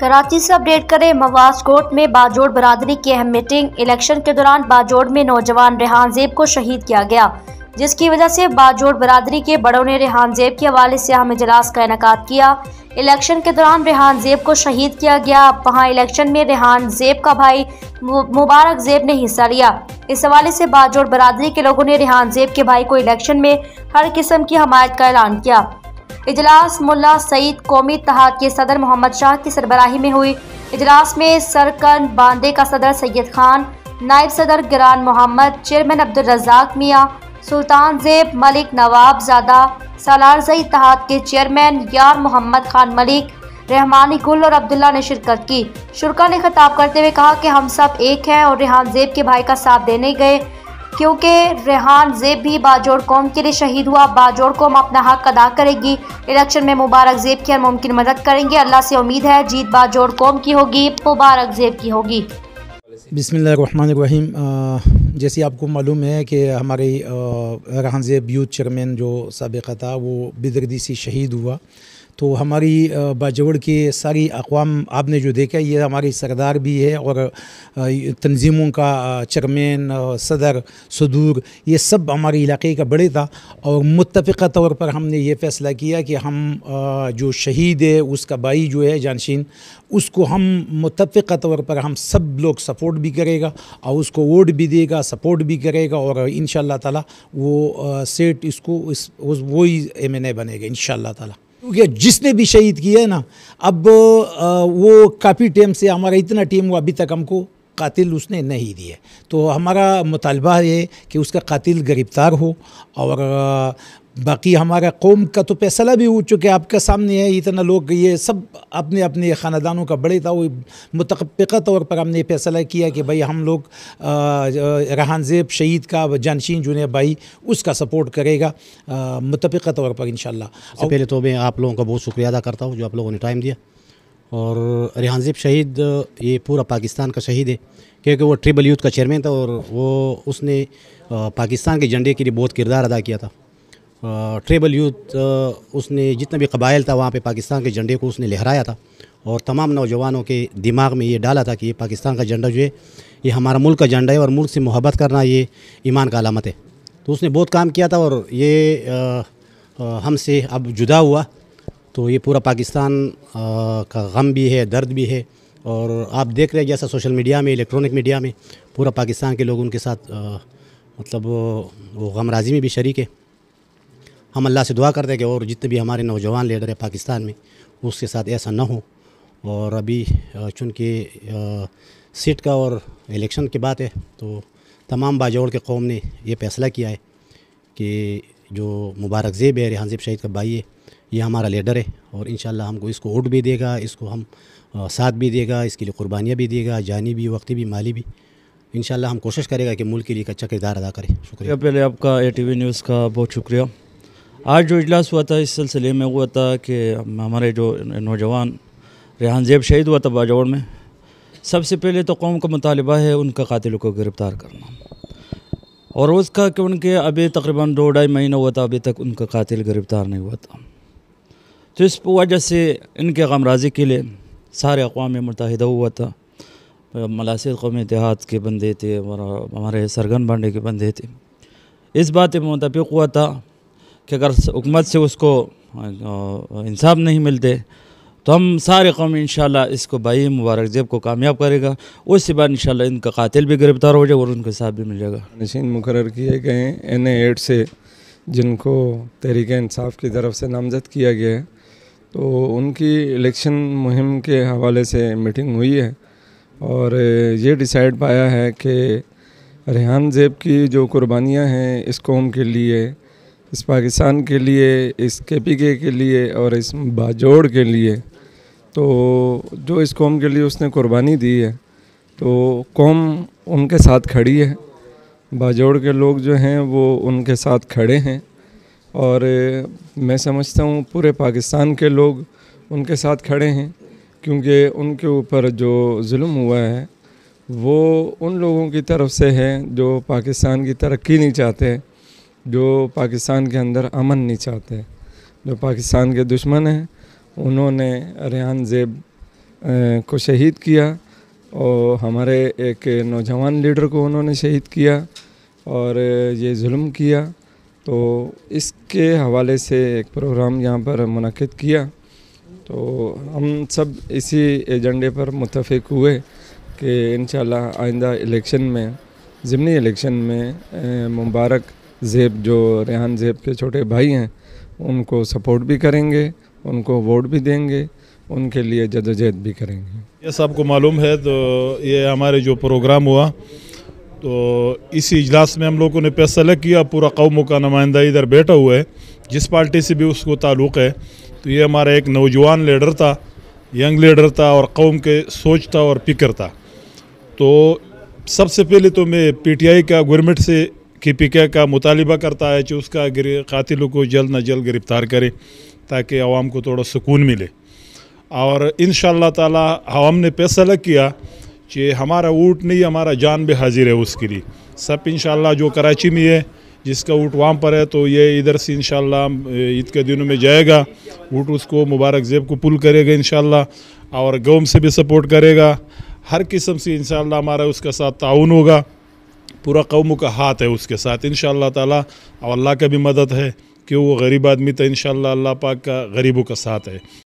कराची से अपडेट करें मवास में बाजोड़ बरादरी की अहम मीटिंग इलेक्शन के दौरान बाजोड़ में नौजवान रेहान जेब को शहीद किया गया जिसकी वजह से बाजोड़ बरादरी के बड़ों ने रेहान जेब के हवाले से अहम इजलास का इनका किया इलेक्शन के दौरान रेहान जेब को शहीद किया गया वहाँ इलेक्शन में रेहान जेब का भाई मुबारक जेब ने हिस्सा लिया इस हवाले से बाजोड़ बरादरी के लोगों ने रेहान जेब के भाई को इलेक्शन में हर किस्म की हमायत का ऐलान किया इजलास मुल्ला सईद कौमी तहत के सदर मोहम्मद शाह की सरबराही में हुई इजलास में सरकन बांदे का सदर सैयद खान नायब सदर गिरान मोहम्मद चेयरमैन अब्दुल रजाक मियाँ सुल्तान जेब मलिक नवाब ज़ादा सलारजई तहत के चेयरमैन यार मोहम्मद खान मलिक रहमानी गुल और अब्दुल्ला ने शिरकत की शुरका ने खिताब करते हुए कहा कि हम सब एक हैं और रेहान जेब के भाई का साथ देने गए क्योंकि रेहान जेब भी बाजोड़ कौम के लिए शहीद हुआ बाजोड़ कौम अपना हक अदा करेगी इलेक्शन में मुबारक जेब की हर मुमकिन मदद करेंगे अल्लाह से उम्मीद है जीत बाजोड़ कौम की होगी मुबारक जेब की होगी बिसमीम जैसे आपको मालूम है कि हमारे रेहान जेब यूथ चेयरमैन जो सबका था वो बिदरदी से शहीद हुआ तो हमारी बाजवड़ के सारी अकवाम आपने जो देखा ये हमारी सरदार भी है और तंजीमों का चेयरमैन सदर सदूर ये सब हमारे इलाके का बड़े था और मुतफ़ा तौर पर हमने ये फ़ैसला किया कि हम जो शहीद है उसका भाई जो है जानशीन उसको हम मुतफ़ा तौर पर हम सब लोग सपोर्ट भी करेगा और उसको वोट भी देगा सपोर्ट भी करेगा और इन तला वो सेट इसको इस वही एम एन ए बनेगा इन तला क्योंकि जिसने भी शहीद किया है ना अब वो काफ़ी टाइम से हमारा इतना टाइम अभी तक हमको कातिल उसने नहीं दिए तो हमारा मुतालबा है कि उसका कातिल गिरफ्तार हो और बाकी हमारा कौम का तो फैसला भी हो चुके आपके सामने है इतना लोग ये सब अपने अपने ख़ानदानों का बड़े था वो मतफ़ा तौर पर हमने फैसला किया कि भाई हम लोग रहान जेब शहीद का जानशीन जुने भाई उसका सपोर्ट करेगा मतफ़ा तौर पर इन पहले तो मैं आप लोगों का बहुत शुक्रिया अदा करता हूँ जो आप लोगों ने टाइम दिया और रिहान जेब शहीद ये पूरा पाकिस्तान का शहीद है क्योंकि वो ट्रिबल यूथ का चेयरमैन था और वो उसने पाकिस्तान के झंडे के लिए बहुत किरदार अदा किया था ट्रेबल यूथ उसने जितना भी कबाइल था वहाँ पे पाकिस्तान के झंडे को उसने लहराया था और तमाम नौजवानों के दिमाग में ये डाला था कि ये पाकिस्तान का झंडा जो है ये हमारा मुल्क का झंडा है और मुल्क से मोहब्बत करना ये ईमान का अलामत है तो उसने बहुत काम किया था और ये हमसे अब जुदा हुआ तो ये पूरा पाकिस्तान का गम भी है दर्द भी है और आप देख रहे हैं जैसा सोशल मीडिया में इलेक्ट्रॉनिक मीडिया में पूरा पाकिस्तान के लोग उनके साथ आ, मतलब वो गमराजी में भी शरीक है हम अल्लाह से दुआ करते हैं कि और जितने भी हमारे नौजवान लीडर है पाकिस्तान में उसके साथ ऐसा ना हो और अभी चूँकि सीट का और इलेक्शन की बात है तो तमाम बाजौड़ के कौम ने यह फैसला किया है कि जो मुबारक जेब है रेहान जेब शहीद का भाई है ये हमारा लीडर है और इन हमको इसको वोट भी देगा इसको हम साथ भी देगा इसके लिए कुर्बानियाँ भी देगा जानी भी वक्ती भी माली भी इन हम कोशिश करेगा कि मुल्क के लिए एक अच्छा किरदार अदा करें शुक्रिया पहले आपका ए टी वी न्यूज़ का बहुत शुक्रिया आज जो इजलास हुआ था इस सिलसिले में हुआ था कि हमारे जो नौजवान रेहान जेब शहीद हुआ था बाजौड़ में सबसे पहले तो कौम का मुतालबा है उनका कातिल को गिरफ़्तार करना और उसका कि उनके अभी तकरीबन दो ढाई महीना हुआ था अभी तक उनका कातिल गिरफ़्तार नहीं हुआ था तो इस वजह से इनके गमराजी के लिए सारे अकवा मुतहद हुआ था मलासद कौम इतिहाद के बंदे थे हमारे सरगन भांडे के बंदे थे इस बात मुतफ़ हुआ था कि अगर हुकूमत से उसको इंसाफ नहीं मिलते तो हम सारे कौम इन इसको भाई मुबारक जेब को कामयाब करेगा उसके बाद इन इनका कतिल भी गिरफ्तार हो जाएगा और उनको हिसाब भी मिल जाएगा नशीन मुकर किए गए एन एड से जिनको तहरीक इंसाफ की तरफ से नामजद किया गया है तो उनकी इलेक्शन मुहिम के हवाले से मीटिंग हुई है और ये डिसाइड पाया है कि रेहान जेब की जो कुर्बानियाँ हैं इस कौम के लिए इस पाकिस्तान के लिए इस के पी के के लिए और इस बाजोड़ के लिए तो जो इस कौम के लिए उसने कुर्बानी दी है तो कौम उनके साथ खड़ी है बाजोड़ के लोग जो हैं वो उनके साथ खड़े हैं और मैं समझता हूँ पूरे पाकिस्तान के लोग उनके साथ खड़े हैं क्योंकि उनके ऊपर जो जुल्म हुआ है वो उन लोगों की तरफ से है जो पाकिस्तान की तरक्की नहीं चाहते हैं जो पाकिस्तान के अंदर अमन नहीं चाहते जो पाकिस्तान के दुश्मन हैं उन्होंने रेहान जेब को शहीद किया और हमारे एक नौजवान लीडर को उन्होंने शहीद किया और ये जुल्म किया तो इसके हवाले से एक प्रोग्राम यहाँ पर मनद किया तो हम सब इसी एजेंडे पर मुतफिक हुए कि इन आइंदा इलेक्शन में ज़मनी इलेक्शन में मुबारक जेब जो रेहान जेब के छोटे भाई हैं उनको सपोर्ट भी करेंगे उनको वोट भी देंगे उनके लिए जदोजहद भी करेंगे ये सबको मालूम है तो ये हमारे जो प्रोग्राम हुआ तो इसी इजलास में हम लोगों ने फैसला किया पूरा कौमों का नुमाइंदा इधर बैठा हुआ है जिस पार्टी से भी उसको ताल्लुक़ है तो ये हमारा एक नौजवान लीडर था यंग लीडर था और कौम के सोच था और फिक्र था तो सबसे पहले तो मैं पीटीआई का गवर्नमेंट से के पी के का मुतालबा करता है कि उसका कातिलों को जल्द ना जल्द गिरफ़्तार करें ताकि आवाम को थोड़ा सुकून मिले और इन ताला आवाम ने फैसला किया कि हमारा ऊँट नहीं हमारा जान भी हाजिर है उसके लिए सब इन जो कराची में है जिसका ऊँट वहाँ पर है तो ये इधर से इन ईद के दिनों में जाएगा ऊँट उसको मुबारक जेब को पुल करेगा इन और गौम से भी सपोर्ट करेगा हर किस्म से इन हमारा उसका साथ ताउन होगा पूरा कौम का हाथ है उसके साथ इन शाह और का भी मदद है कि वो गरीब आदमी तो इन अल्लाह पाक का गरीबों का साथ है